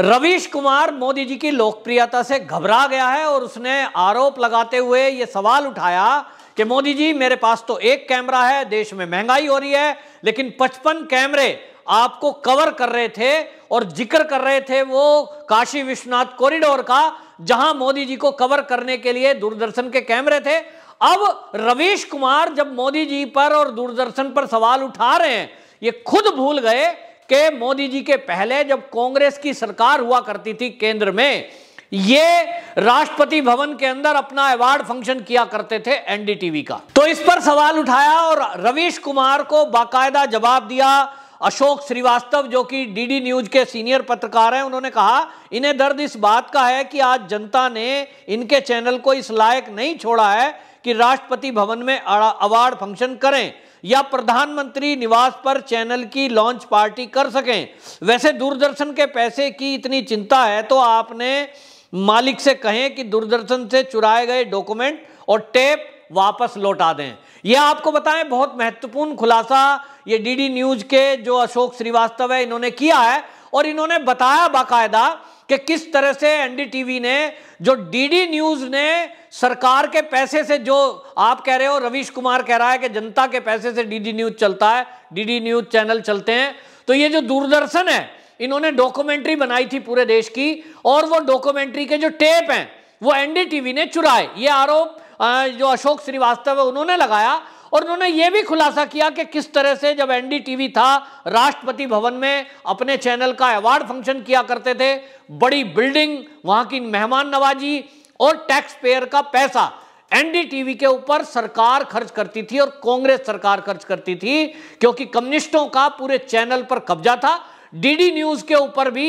रवीश कुमार मोदी जी की लोकप्रियता से घबरा गया है और उसने आरोप लगाते हुए ये सवाल उठाया कि मोदी जी मेरे पास तो एक कैमरा है देश में महंगाई हो रही है लेकिन 55 कैमरे आपको कवर कर रहे थे और जिक्र कर रहे थे वो काशी विश्वनाथ कॉरिडोर का जहां मोदी जी को कवर करने के लिए दूरदर्शन के कैमरे थे अब रवीश कुमार जब मोदी जी पर और दूरदर्शन पर सवाल उठा रहे हैं ये खुद भूल गए कि मोदी जी के पहले जब कांग्रेस की सरकार हुआ करती थी केंद्र में ये राष्ट्रपति भवन के अंदर अपना अवार्ड फंक्शन किया करते थे एनडीटीवी का तो इस पर सवाल उठाया और रवीश कुमार को बाकायदा जवाब दिया अशोक श्रीवास्तव जो कि डीडी न्यूज के सीनियर पत्रकार हैं उन्होंने कहा इन्हें दर्द इस बात का है कि आज जनता ने इनके चैनल को इस लायक नहीं छोड़ा है कि राष्ट्रपति भवन में अवार्ड फंक्शन करें या प्रधानमंत्री निवास पर चैनल की लॉन्च पार्टी कर सकें वैसे दूरदर्शन के पैसे की इतनी चिंता है तो आपने मालिक से कहें कि दूरदर्शन से चुराए गए डॉक्यूमेंट और टेप वापस लौटा दें यह आपको बताएं बहुत महत्वपूर्ण खुलासा ये डीडी न्यूज के जो अशोक श्रीवास्तव है इन्होंने किया है और इन्होंने बताया बाकायदा कि किस तरह से एनडीटीवी ने जो डीडी न्यूज ने सरकार के पैसे से जो आप कह रहे हो रवीश कुमार कह रहा है कि जनता के पैसे से डीडी न्यूज चलता है डीडी न्यूज चैनल चलते हैं तो ये जो दूरदर्शन है इन्होंने डॉक्यूमेंट्री बनाई थी पूरे देश की और वो डॉक्यूमेंट्री के जो टेप हैं वो एनडीटीवी ने चुराए ये आरोप जो अशोक श्रीवास्तव है उन्होंने लगाया और उन्होंने ये भी खुलासा किया कि किस तरह से जब एनडीटीवी था राष्ट्रपति भवन में अपने चैनल का अवार्ड फंक्शन किया करते थे बड़ी बिल्डिंग वहां की मेहमान नवाजी और टैक्स पेयर का पैसा एनडीटीवी के ऊपर सरकार खर्च करती थी और कांग्रेस सरकार खर्च करती थी क्योंकि कम्युनिस्टों का पूरे चैनल पर कब्जा था डीडी न्यूज के ऊपर भी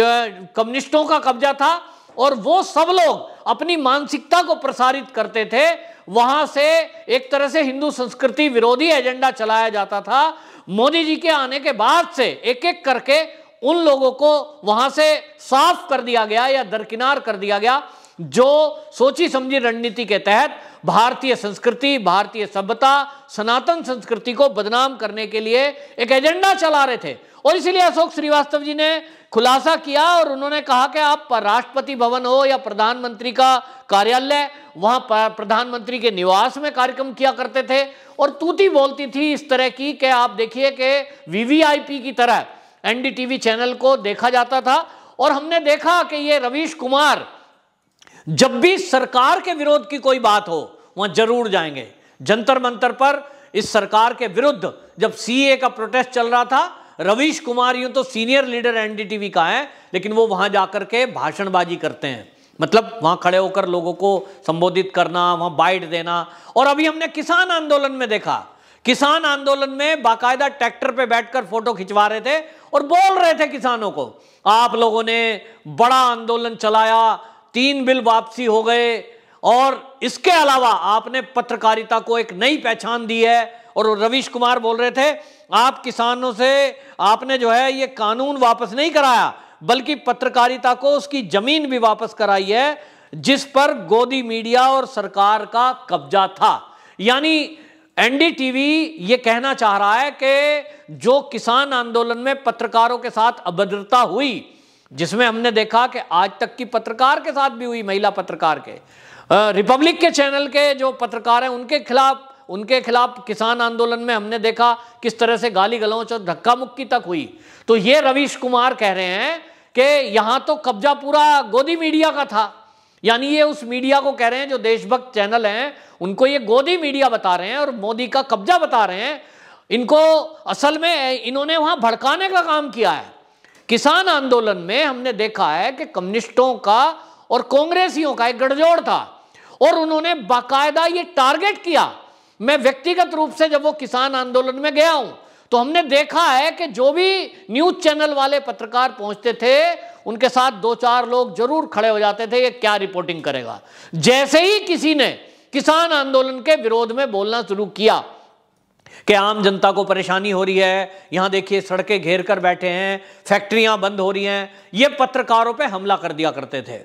कम्युनिस्टों का कब्जा था और वो सब लोग अपनी मानसिकता को प्रसारित करते थे वहां से एक तरह से हिंदू संस्कृति विरोधी एजेंडा चलाया जाता था मोदी जी के आने के बाद से एक एक करके उन लोगों को वहां से साफ कर दिया गया या दरकिनार कर दिया गया जो सोची समझी रणनीति के तहत भारतीय संस्कृति भारतीय सभ्यता सनातन संस्कृति को बदनाम करने के लिए एक एजेंडा चला रहे थे और इसीलिए अशोक श्रीवास्तव जी ने खुलासा किया और उन्होंने कहा कि आप राष्ट्रपति भवन हो या प्रधानमंत्री का कार्यालय वहां प्रधानमंत्री के निवास में कार्यक्रम किया करते थे और तूती बोलती थी इस तरह की कि आप देखिए कि वीवीआईपी की तरह एनडीटीवी चैनल को देखा जाता था और हमने देखा कि ये रवीश कुमार जब भी सरकार के विरोध की कोई बात हो वहां जरूर जाएंगे जंतर मंतर पर इस सरकार के विरुद्ध जब सीए का प्रोटेस्ट चल रहा था रवीश कुमार यूं तो सीनियर लीडर एनडीटीवी का है लेकिन वो वहां जाकर के भाषणबाजी करते हैं मतलब वहां खड़े होकर लोगों को संबोधित करना वहां बाइट देना और अभी हमने किसान आंदोलन में देखा किसान आंदोलन में बाकायदा ट्रैक्टर पे बैठकर फोटो खिंचवा रहे थे और बोल रहे थे किसानों को आप लोगों ने बड़ा आंदोलन चलाया तीन बिल वापसी हो गए और इसके अलावा आपने पत्रकारिता को एक नई पहचान दी है और रवीश कुमार बोल रहे थे आप किसानों से आपने जो है ये कानून वापस नहीं कराया बल्कि पत्रकारिता को उसकी जमीन भी वापस कराई है जिस पर गोदी मीडिया और सरकार का कब्जा था यानी एनडीटीवी ये कहना चाह रहा है कि जो किसान आंदोलन में पत्रकारों के साथ अभद्रता हुई जिसमें हमने देखा कि आज तक की पत्रकार के साथ भी हुई महिला पत्रकार के रिपब्लिक के चैनल के जो पत्रकार हैं उनके खिलाफ उनके खिलाफ किसान आंदोलन में हमने देखा किस तरह से गाली गलौच और धक्का मुक्की तक हुई तो ये रवीश कुमार कह रहे हैं कि यहां तो कब्जा पूरा गोदी मीडिया का था यानी ये उस मीडिया को कह रहे हैं जो देशभक्त चैनल हैं उनको ये गोदी मीडिया बता रहे हैं और मोदी का कब्जा बता रहे हैं इनको असल में इन्होंने वहां भड़काने का काम किया है किसान आंदोलन में हमने देखा है कि कम्युनिस्टों का और कांग्रेसियों का एक गठजोड़ था और उन्होंने बाकायदा ये टारगेट किया मैं व्यक्तिगत रूप से जब वो किसान आंदोलन में गया हूं तो हमने देखा है कि जो भी न्यूज चैनल वाले पत्रकार पहुंचते थे उनके साथ दो चार लोग जरूर खड़े हो जाते थे ये क्या रिपोर्टिंग करेगा जैसे ही किसी ने किसान आंदोलन के विरोध में बोलना शुरू किया कि आम जनता को परेशानी हो रही है यहां देखिए सड़कें घेर कर बैठे हैं फैक्ट्रियां बंद हो रही हैं ये पत्रकारों पे हमला कर दिया करते थे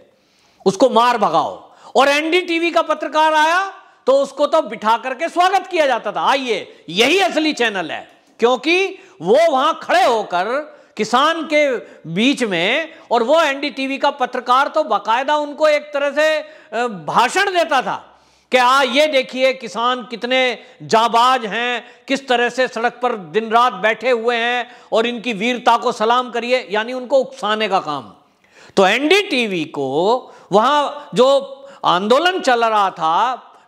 उसको मार भगाओ और एनडीटीवी का पत्रकार आया तो उसको तो बिठा करके स्वागत किया जाता था आइए यही असली चैनल है क्योंकि वो वहां खड़े होकर किसान के बीच में और वो एनडीटीवी का पत्रकार तो बाकायदा उनको एक तरह से भाषण देता था कि आ ये देखिए किसान कितने जाबाज हैं किस तरह से सड़क पर दिन रात बैठे हुए हैं और इनकी वीरता को सलाम करिए यानी उनको उकसाने का काम तो एनडीटीवी को वहां जो आंदोलन चल रहा था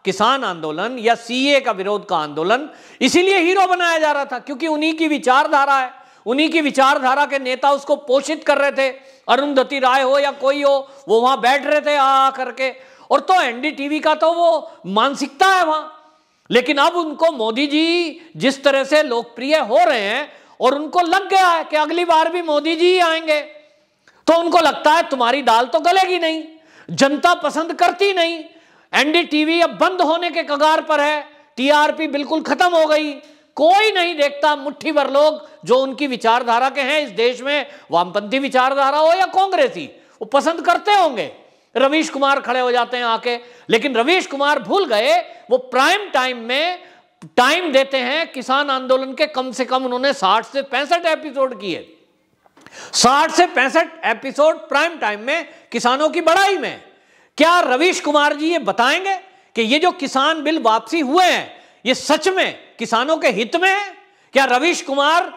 किसान आंदोलन या सीए का विरोध का आंदोलन इसीलिए हीरो बनाया जा रहा था क्योंकि उन्हीं की विचारधारा है उन्हीं की विचारधारा के नेता उसको पोषित कर रहे थे अरुंधति राय हो या कोई हो वो वहां बैठ रहे थे आ करके और तो एनडीटीवी का तो वो मानसिकता है वहां लेकिन अब उनको मोदी जी जिस तरह से लोकप्रिय हो रहे हैं और उनको लग गया है कि अगली बार भी मोदी जी ही आएंगे तो उनको लगता है तुम्हारी दाल तो गलेगी नहीं जनता पसंद करती नहीं एनडीटीवी अब बंद होने के कगार पर है टीआरपी बिल्कुल खत्म हो गई कोई नहीं देखता मुट्ठी भर लोग जो उनकी विचारधारा के हैं इस देश में वामपंथी विचारधारा हो या कांग्रेसी वो पसंद करते होंगे रवीश कुमार खड़े हो जाते हैं आके लेकिन रवीश कुमार भूल गए वो प्राइम टाइम में टाइम देते हैं किसान आंदोलन के कम से कम उन्होंने 60 से पैंसठ एपिसोड किए 60 से पैंसठ एपिसोड प्राइम टाइम में किसानों की बड़ाई में क्या रवीश कुमार जी ये बताएंगे कि ये जो किसान बिल वापसी हुए हैं ये सच में किसानों के हित में है क्या रवीश कुमार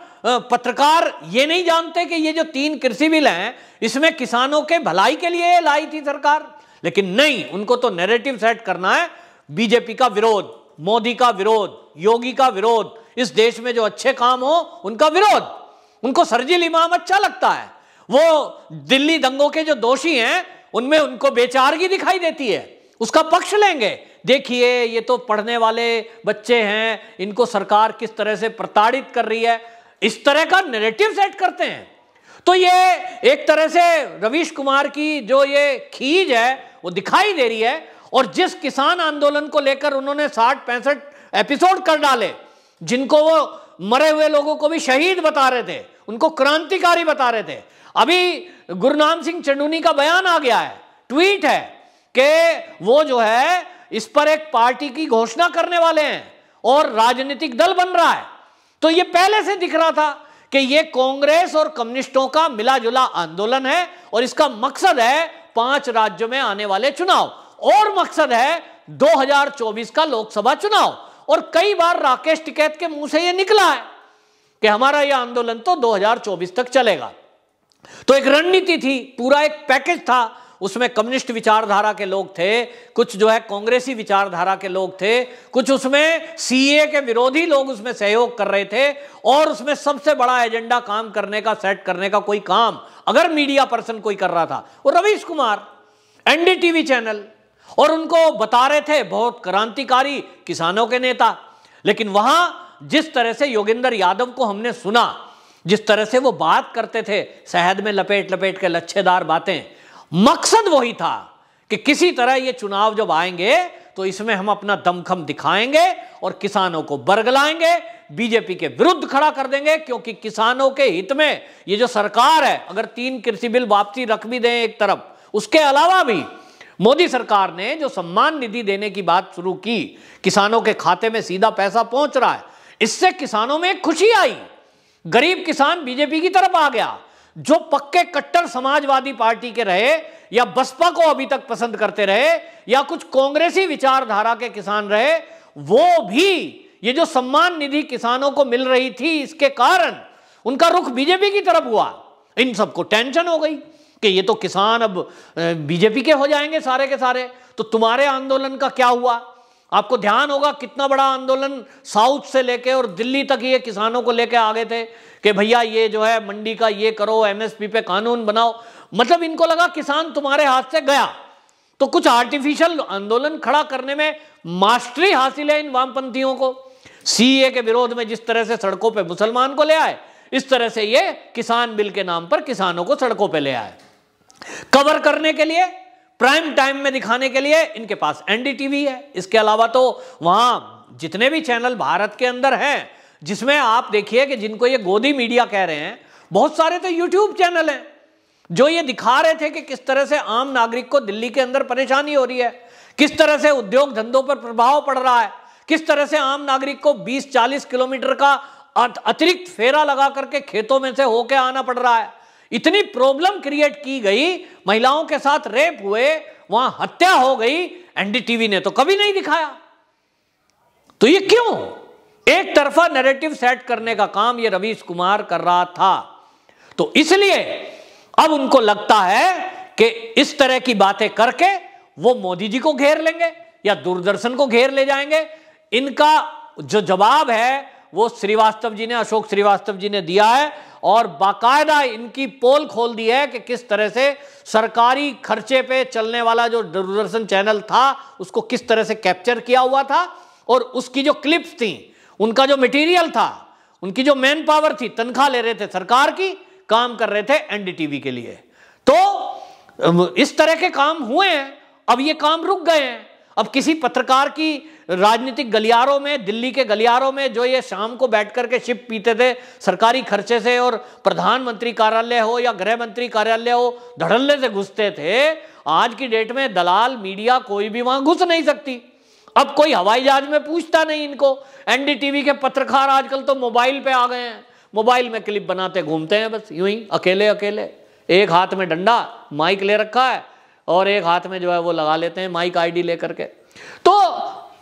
पत्रकार ये नहीं जानते कि ये जो तीन कृषि बिल हैं इसमें किसानों के भलाई के लिए लाई थी सरकार लेकिन नहीं उनको तो नैरेटिव सेट करना है बीजेपी का विरोध मोदी का विरोध योगी का विरोध इस देश में जो अच्छे काम हो उनका विरोध उनको सरजिल इमाम अच्छा लगता है वो दिल्ली दंगों के जो दोषी हैं उनमें उनको बेचारगी दिखाई देती है उसका पक्ष लेंगे देखिए ये तो पढ़ने वाले बच्चे हैं इनको सरकार किस तरह से प्रताड़ित कर रही है इस तरह का नेरेटिव सेट करते हैं तो ये एक तरह से रवीश कुमार की जो ये खीज है वो दिखाई दे रही है और जिस किसान आंदोलन को लेकर उन्होंने साठ पैंसठ एपिसोड कर डाले जिनको वो मरे हुए लोगों को भी शहीद बता रहे थे उनको क्रांतिकारी बता रहे थे अभी गुरु नाम सिंह चंडूनी का बयान आ गया है ट्वीट है कि वो जो है इस पर एक पार्टी की घोषणा करने वाले हैं और राजनीतिक दल बन रहा है तो ये पहले से दिख रहा था कि ये कांग्रेस और कम्युनिस्टों का मिला जुला आंदोलन है और इसका मकसद है पांच राज्यों में आने वाले चुनाव और मकसद है 2024 का लोकसभा चुनाव और कई बार राकेश टिकैत के मुंह से यह निकला है कि हमारा यह आंदोलन तो 2024 तक चलेगा तो एक रणनीति थी पूरा एक पैकेज था उसमें कम्युनिस्ट विचारधारा के लोग थे कुछ जो है कांग्रेसी विचारधारा के लोग थे कुछ उसमें सीए के विरोधी लोग उसमें सहयोग कर रहे थे और उसमें सबसे बड़ा एजेंडा काम करने का सेट करने का कोई काम अगर मीडिया पर्सन कोई कर रहा था वो रवीश कुमार एनडीटीवी चैनल और उनको बता रहे थे बहुत क्रांतिकारी किसानों के नेता लेकिन वहां जिस तरह से योगेंद्र यादव को हमने सुना जिस तरह से वो बात करते थे शहद में लपेट लपेट के लच्छेदार बातें मकसद वही था कि किसी तरह ये चुनाव जब आएंगे तो इसमें हम अपना दमखम दिखाएंगे और किसानों को बरगलाएंगे बीजेपी के विरुद्ध खड़ा कर देंगे क्योंकि किसानों के हित में ये जो सरकार है अगर तीन कृषि बिल वापसी रख भी दें एक तरफ उसके अलावा भी मोदी सरकार ने जो सम्मान निधि देने की बात शुरू की किसानों के खाते में सीधा पैसा पहुंच रहा है इससे किसानों में खुशी आई गरीब किसान बीजेपी की तरफ आ गया जो पक्के कट्टर समाजवादी पार्टी के रहे या बसपा को अभी तक पसंद करते रहे या कुछ कांग्रेसी विचारधारा के किसान रहे वो भी ये जो सम्मान निधि किसानों को मिल रही थी इसके कारण उनका रुख बीजेपी की तरफ हुआ इन सबको टेंशन हो गई कि ये तो किसान अब बीजेपी के हो जाएंगे सारे के सारे तो तुम्हारे आंदोलन का क्या हुआ आपको ध्यान होगा कितना बड़ा आंदोलन साउथ से लेके और दिल्ली तक ये किसानों को लेके आ गए थे कि भैया ये जो है मंडी का ये करो एमएसपी पे कानून बनाओ मतलब इनको लगा किसान तुम्हारे हाथ से गया तो कुछ आर्टिफिशियल आंदोलन खड़ा करने में मास्टरी हासिल है इन वामपंथियों को सीए के विरोध में जिस तरह से सड़कों पर मुसलमान को ले आए इस तरह से ये किसान बिल के नाम पर किसानों को सड़कों पर ले आए कवर करने के लिए प्राइम टाइम में दिखाने के लिए इनके पास एनडीटीवी है इसके अलावा तो वहां जितने भी चैनल भारत के अंदर हैं जिसमें आप देखिए कि जिनको ये गोदी मीडिया कह रहे हैं बहुत सारे तो यूट्यूब चैनल हैं जो ये दिखा रहे थे कि किस तरह से आम नागरिक को दिल्ली के अंदर परेशानी हो रही है किस तरह से उद्योग धंधों पर प्रभाव पड़ रहा है किस तरह से आम नागरिक को 20-40 किलोमीटर का अतिरिक्त फेरा लगा करके खेतों में से होके आना पड़ रहा है इतनी प्रॉब्लम क्रिएट की गई महिलाओं के साथ रेप हुए वहां हत्या हो गई एनडीटीवी ने तो कभी नहीं दिखाया तो ये क्यों एक तरफा नैरेटिव सेट करने का काम ये रवीश कुमार कर रहा था तो इसलिए अब उनको लगता है कि इस तरह की बातें करके वो मोदी जी को घेर लेंगे या दूरदर्शन को घेर ले जाएंगे इनका जो जवाब है वो श्रीवास्तव जी ने अशोक श्रीवास्तव जी ने दिया है और बाकायदा इनकी पोल खोल दी है कि किस तरह से सरकारी खर्चे पे चलने वाला जो दूरदर्शन चैनल था उसको किस तरह से कैप्चर किया हुआ था और उसकी जो क्लिप्स थी उनका जो मटेरियल था उनकी जो मैन पावर थी तनख्वाह ले रहे थे सरकार की काम कर रहे थे एनडीटीवी के लिए तो इस तरह के काम हुए हैं अब ये काम रुक गए हैं अब किसी पत्रकार की राजनीतिक गलियारों में दिल्ली के गलियारों में जो ये शाम को बैठ करके शिप पीते थे सरकारी खर्चे से और प्रधानमंत्री कार्यालय हो या गृह मंत्री कार्यालय हो धड़ल्ले से घुसते थे आज की डेट में दलाल मीडिया कोई भी वहां घुस नहीं सकती अब कोई हवाई जहाज में पूछता नहीं इनको एनडीटीवी के पत्रकार आजकल तो मोबाइल पे आ गए हैं मोबाइल में क्लिप बनाते घूमते हैं बस यूं ही अकेले अकेले एक हाथ में डंडा माइक ले रखा है और एक हाथ में जो है वो लगा लेते हैं माइक आईडी लेकर के तो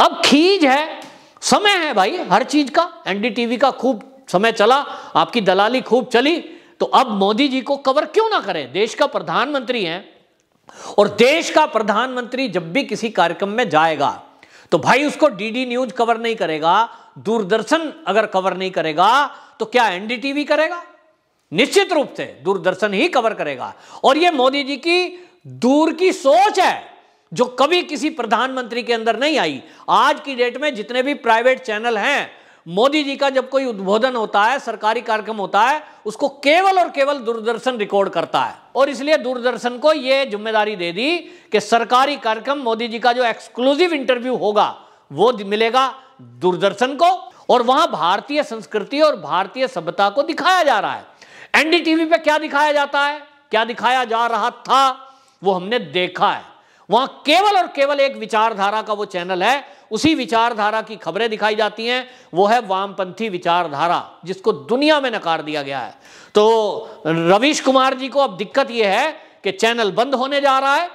अब खीज है समय है भाई हर चीज का एनडीटीवी का खूब समय चला आपकी दलाली खूब चली तो अब मोदी जी को कवर क्यों ना करें देश का प्रधानमंत्री है और देश का प्रधानमंत्री जब भी किसी कार्यक्रम में जाएगा तो भाई उसको डीडी न्यूज कवर नहीं करेगा दूरदर्शन अगर कवर नहीं करेगा तो क्या एनडीटीवी करेगा निश्चित रूप से दूरदर्शन ही कवर करेगा और यह मोदी जी की दूर की सोच है जो कभी किसी प्रधानमंत्री के अंदर नहीं आई आज की डेट में जितने भी प्राइवेट चैनल हैं मोदी जी का जब कोई उद्बोधन होता है सरकारी कार्यक्रम होता है उसको केवल और केवल दूरदर्शन रिकॉर्ड करता है और इसलिए दूरदर्शन को यह जिम्मेदारी दे दी कि सरकारी कार्यक्रम मोदी जी का जो एक्सक्लूसिव इंटरव्यू होगा वो मिलेगा दूरदर्शन को और वहां भारतीय संस्कृति और भारतीय सभ्यता को दिखाया जा रहा है एनडीटीवी पर क्या दिखाया जाता है क्या दिखाया जा रहा था वो हमने देखा है वहां केवल और केवल एक विचारधारा का वो चैनल है उसी विचारधारा की खबरें दिखाई जाती हैं वो है वामपंथी विचारधारा जिसको दुनिया में नकार दिया गया है तो रवीश कुमार जी को अब दिक्कत यह है कि चैनल बंद होने जा रहा है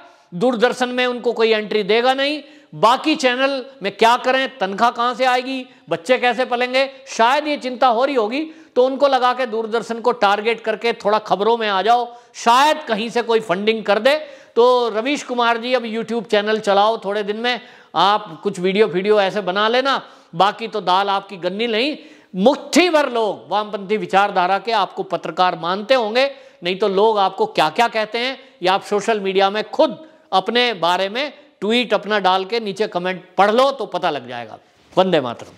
दूरदर्शन में उनको कोई एंट्री देगा नहीं बाकी चैनल में क्या करें तनख्वाह कहां से आएगी बच्चे कैसे पलेंगे शायद ये चिंता हो रही होगी तो उनको लगा के दूरदर्शन को टारगेट करके थोड़ा खबरों में आ जाओ शायद कहीं से कोई फंडिंग कर दे तो रवीश कुमार जी अब यूट्यूब चैनल चलाओ थोड़े दिन में आप कुछ वीडियो वीडियो ऐसे बना लेना बाकी तो दाल आपकी गन्नी नहीं मुट्ठी भर लोग वामपंथी विचारधारा के आपको पत्रकार मानते होंगे नहीं तो लोग आपको क्या क्या कहते हैं या आप सोशल मीडिया में खुद अपने बारे में ट्वीट अपना डाल के नीचे कमेंट पढ़ लो तो पता लग जाएगा वंदे मातरम